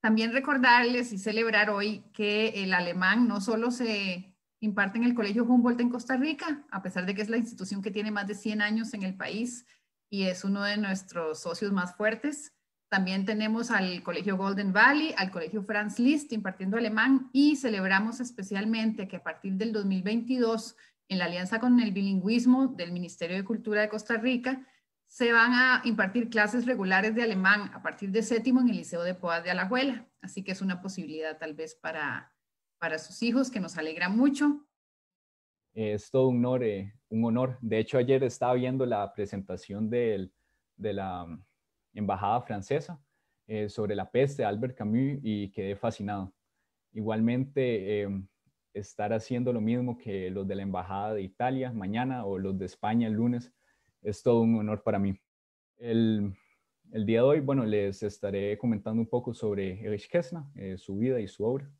También recordarles y celebrar hoy que el alemán no solo se imparte en el Colegio Humboldt en Costa Rica, a pesar de que es la institución que tiene más de 100 años en el país y es uno de nuestros socios más fuertes. También tenemos al Colegio Golden Valley, al Colegio Franz Liszt impartiendo alemán y celebramos especialmente que a partir del 2022, en la alianza con el bilingüismo del Ministerio de Cultura de Costa Rica, se van a impartir clases regulares de alemán a partir de séptimo en el Liceo de Poas de Alajuela. Así que es una posibilidad tal vez para, para sus hijos que nos alegra mucho. Es todo un honor, eh, un honor. De hecho, ayer estaba viendo la presentación de la mm, Embajada Francesa eh, sobre la peste de Albert Camus y quedé fascinado. Igualmente, em, estar haciendo lo mismo que los de la Embajada de Italia mañana o los de España el lunes es todo un honor para mí. El, día de hoy, bueno, les estaré comentando un poco sobre Erich Kästner, eh, su vida y su obra.